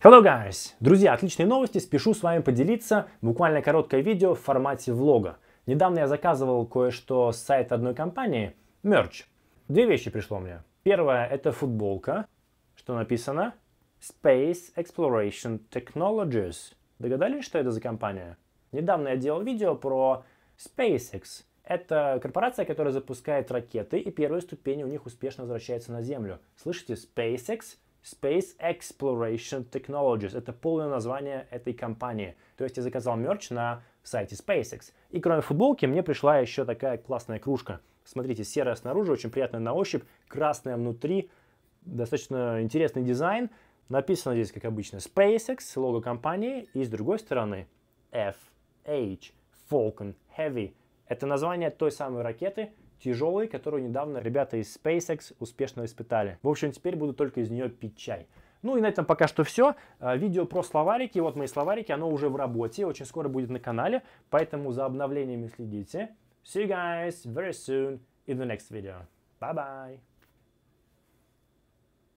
Hello guys! Друзья, отличные новости, спешу с вами поделиться. Буквально короткое видео в формате влога. Недавно я заказывал кое-что с сайта одной компании, мерч. Две вещи пришло мне. Первое это футболка, что написано Space Exploration Technologies. Догадались, что это за компания? Недавно я делал видео про SpaceX. Это корпорация, которая запускает ракеты, и первая ступень у них успешно возвращается на Землю. Слышите, SpaceX Space Exploration Technologies. Это полное название этой компании. То есть я заказал мерч на сайте SpaceX. И кроме футболки мне пришла еще такая классная кружка. Смотрите, серая снаружи, очень приятная на ощупь, красная внутри, достаточно интересный дизайн. Написано здесь, как обычно, SpaceX, лого компании, и с другой стороны FH, Falcon Heavy это название той самой ракеты, тяжелой, которую недавно ребята из SpaceX успешно испытали. В общем, теперь буду только из нее пить чай. Ну и на этом пока что все. А, видео про словарики, вот мои словарики, оно уже в работе, очень скоро будет на канале, поэтому за обновлениями следите. See you guys very soon in the next video. Bye-bye!